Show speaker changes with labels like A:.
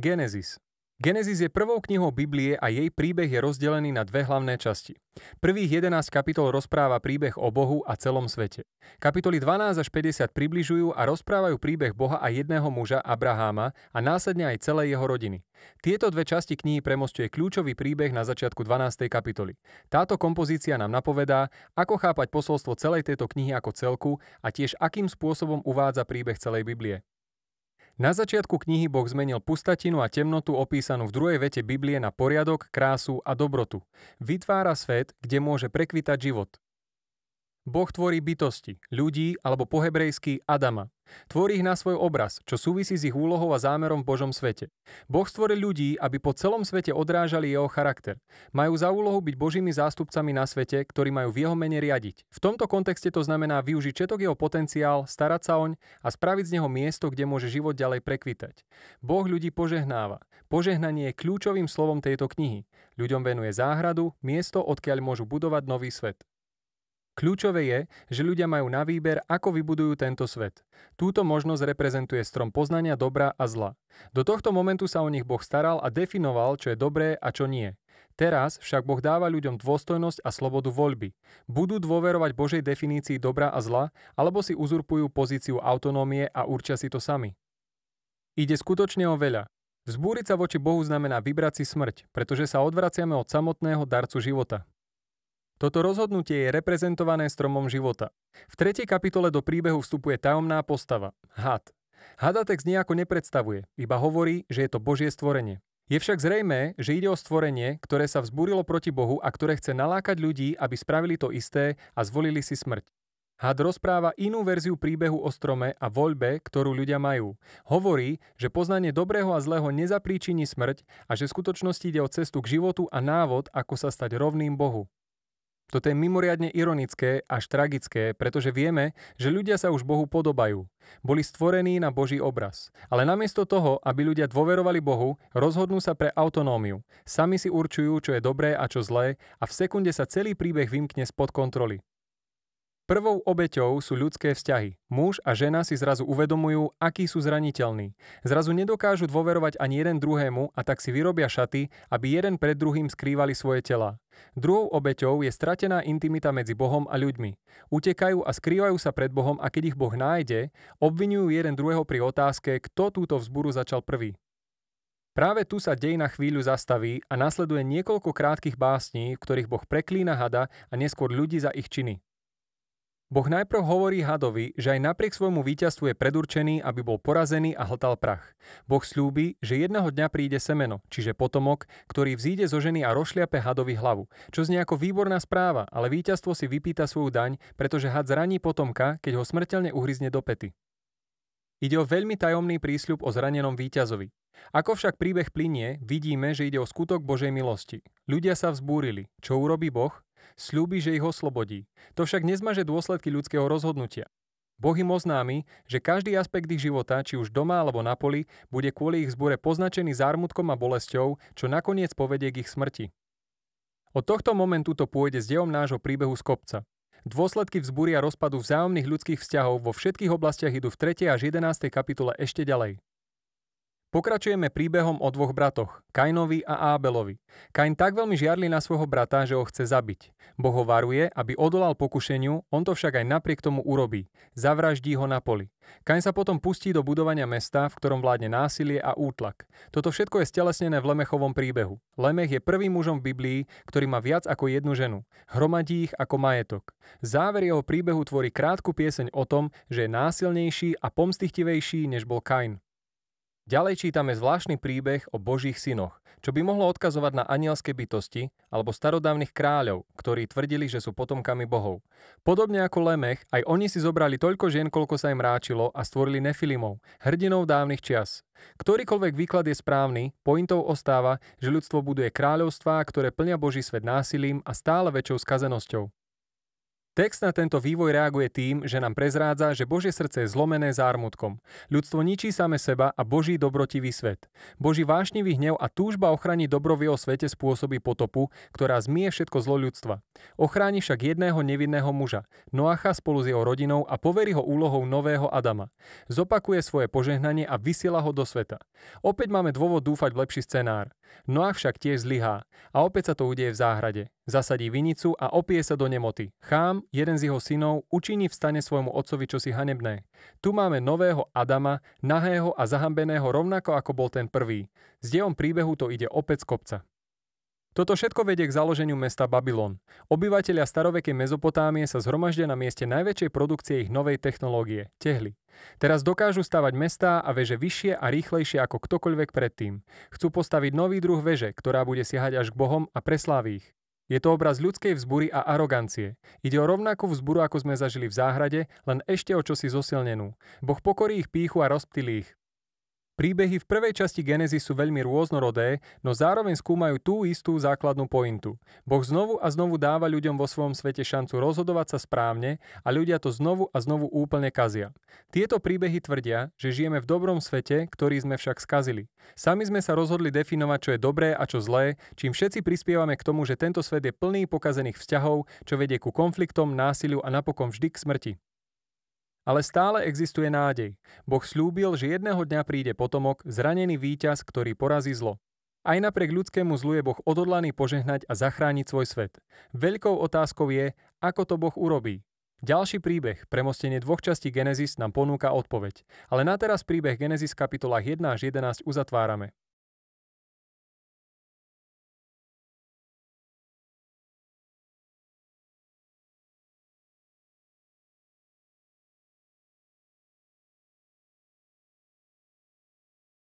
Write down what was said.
A: Genesis Genesis je prvou knihou Biblie a jej príbeh je rozdelený na dve hlavné časti. Prvých 11 kapitol rozpráva príbeh o Bohu a celom svete. Kapitoly 12 až 50 približujú a rozprávajú príbeh Boha a jedného muža Abraháma a následne aj celej jeho rodiny. Tieto dve časti knihy premostuje kľúčový príbeh na začiatku 12. kapitoly. Táto kompozícia nám napovedá, ako chápať posolstvo celej tejto knihy ako celku a tiež akým spôsobom uvádza príbeh celej Biblie. Na začiatku knihy Boh zmenil pustatinu a temnotu opísanú v druhej vete Biblie na poriadok, krásu a dobrotu. Vytvára svet, kde môže prekvitať život. Boh tvorí bytosti, ľudí alebo po hebrejsky Adama. Tvorí ich na svoj obraz, čo súvisí s ich úlohou a zámerom v Božom svete. Boh stvoril ľudí, aby po celom svete odrážali jeho charakter. Majú za úlohu byť Božími zástupcami na svete, ktorí majú v jeho mene riadiť. V tomto kontexte to znamená využiť všetok jeho potenciál, starať sa oň a spraviť z neho miesto, kde môže život ďalej prekvitať. Boh ľudí požehnáva. Požehnanie je kľúčovým slovom tejto knihy. Ľuďom venuje záhradu, miesto, odkiaľ môžu budovať nový svet. Kľúčové je, že ľudia majú na výber, ako vybudujú tento svet. Túto možnosť reprezentuje strom poznania dobra a zla. Do tohto momentu sa o nich Boh staral a definoval, čo je dobré a čo nie. Teraz však Boh dáva ľuďom dôstojnosť a slobodu voľby. Budú dôverovať Božej definícii dobra a zla, alebo si uzurpujú pozíciu autonómie a určia si to sami. Ide skutočne o veľa. Vzbúriť sa voči Bohu znamená vybrať si smrť, pretože sa odvraciame od samotného darcu života. Toto rozhodnutie je reprezentované stromom života. V tretej kapitole do príbehu vstupuje tajomná postava, had. Hada text nejako nepredstavuje, iba hovorí, že je to božie stvorenie. Je však zrejmé, že ide o stvorenie, ktoré sa vzbúrilo proti Bohu a ktoré chce nalákať ľudí, aby spravili to isté a zvolili si smrť. Had rozpráva inú verziu príbehu o strome a voľbe, ktorú ľudia majú. Hovorí, že poznanie dobrého a zlého nezapríčiní smrť a že v skutočnosti ide o cestu k životu a návod, ako sa stať rovným Bohu. Toto je mimoriadne ironické až tragické, pretože vieme, že ľudia sa už Bohu podobajú. Boli stvorení na Boží obraz. Ale namiesto toho, aby ľudia dôverovali Bohu, rozhodnú sa pre autonómiu. Sami si určujú, čo je dobré a čo zlé a v sekunde sa celý príbeh vymkne spod kontroly. Prvou obeťou sú ľudské vzťahy. Muž a žena si zrazu uvedomujú, akí sú zraniteľní. Zrazu nedokážu dôverovať ani jeden druhému a tak si vyrobia šaty, aby jeden pred druhým skrývali svoje tela. Druhou obeťou je stratená intimita medzi Bohom a ľuďmi. Utekajú a skrývajú sa pred Bohom a keď ich Boh nájde, obvinujú jeden druhého pri otázke, kto túto vzburu začal prvý. Práve tu sa dej na chvíľu zastaví a nasleduje niekoľko krátkých básní, v ktorých Boh preklína hada a neskôr ľudí za ich činy. Boh najprv hovorí hadovi, že aj napriek svojmu víťazstvu je predurčený, aby bol porazený a hltal prach. Boh slúbi, že jedného dňa príde semeno, čiže potomok, ktorý vzíde zo ženy a rošliape hadovi hlavu. Čo znie ako výborná správa, ale víťazstvo si vypýta svoju daň, pretože had zraní potomka, keď ho smrteľne uhryzne do pety. Ide o veľmi tajomný prísľub o zranenom víťazovi. Ako však príbeh plinie, vidíme, že ide o skutok Božej milosti. Ľudia sa vzbúrili. Čo urobí Boh? Sľúbi, že ich oslobodí. To však nezmaže dôsledky ľudského rozhodnutia. Boh im oznámi, že každý aspekt ich života, či už doma alebo na poli, bude kvôli ich zbure poznačený zármutkom a bolesťou, čo nakoniec povedie k ich smrti. Od tohto momentu to pôjde s dejom nášho príbehu z kopca. Dôsledky vzbúria rozpadu vzájomných ľudských vzťahov vo všetkých oblastiach idú v 3. až 11. kapitole ešte ďalej. Pokračujeme príbehom o dvoch bratoch, Kainovi a Ábelovi. Kain tak veľmi žiarli na svojho brata, že ho chce zabiť. Boh ho varuje, aby odolal pokušeniu, on to však aj napriek tomu urobí. Zavraždí ho na poli. Kain sa potom pustí do budovania mesta, v ktorom vládne násilie a útlak. Toto všetko je stelesnené v Lemechovom príbehu. Lemech je prvým mužom v Biblii, ktorý má viac ako jednu ženu. Hromadí ich ako majetok. Záver jeho príbehu tvorí krátku pieseň o tom, že je násilnejší a pomstichtivejší, než bol Kain. Ďalej čítame zvláštny príbeh o Božích synoch, čo by mohlo odkazovať na anielské bytosti alebo starodávnych kráľov, ktorí tvrdili, že sú potomkami bohov. Podobne ako Lemech, aj oni si zobrali toľko žien, koľko sa im ráčilo a stvorili nefilimov, hrdinov dávnych čias. Ktorýkoľvek výklad je správny, pointou ostáva, že ľudstvo buduje kráľovstvá, ktoré plňa Boží svet násilím a stále väčšou skazenosťou. Text na tento vývoj reaguje tým, že nám prezrádza, že Božie srdce je zlomené zármutkom. Ľudstvo ničí same seba a Boží dobrotivý svet. Boží vášnivý hnev a túžba ochraniť dobro v jeho svete spôsobí potopu, ktorá zmie všetko zlo ľudstva. Ochráni však jedného nevinného muža, Noacha spolu s jeho rodinou a poverí ho úlohou nového Adama. Zopakuje svoje požehnanie a vysiela ho do sveta. Opäť máme dôvod dúfať v lepší scenár. No však tiež zlyhá a opäť sa to udeje v záhrade. Zasadí vinicu a opie sa do nemoty. Chám, jeden z jeho synov, učiní v stane svojmu otcovi čosi hanebné. Tu máme nového Adama, nahého a zahambeného rovnako ako bol ten prvý. S dejom príbehu to ide opäť z kopca. Toto všetko vedie k založeniu mesta Babylon. Obyvatelia starovekej Mezopotámie sa zhromaždia na mieste najväčšej produkcie ich novej technológie, tehly. Teraz dokážu stavať mestá a veže vyššie a rýchlejšie ako ktokoľvek predtým. Chcú postaviť nový druh veže, ktorá bude siahať až k bohom a preslávi ich. Je to obraz ľudskej vzbury a arogancie. Ide o rovnakú vzburu, ako sme zažili v záhrade, len ešte o čosi zosilnenú. Boh pokorí ich píchu a rozptýlí ich. Príbehy v prvej časti Genezy sú veľmi rôznorodé, no zároveň skúmajú tú istú základnú pointu. Boh znovu a znovu dáva ľuďom vo svojom svete šancu rozhodovať sa správne a ľudia to znovu a znovu úplne kazia. Tieto príbehy tvrdia, že žijeme v dobrom svete, ktorý sme však skazili. Sami sme sa rozhodli definovať, čo je dobré a čo zlé, čím všetci prispievame k tomu, že tento svet je plný pokazených vzťahov, čo vedie ku konfliktom, násiliu a napokon vždy k smrti. Ale stále existuje nádej. Boh slúbil, že jedného dňa príde potomok, zranený víťaz, ktorý porazí zlo. Aj napriek ľudskému zlu je Boh odhodlaný požehnať a zachrániť svoj svet. Veľkou otázkou je, ako to Boh urobí. Ďalší príbeh, premostenie dvoch častí Genesis, nám ponúka odpoveď. Ale na teraz príbeh Genesis kapitolách 1 až 11 uzatvárame.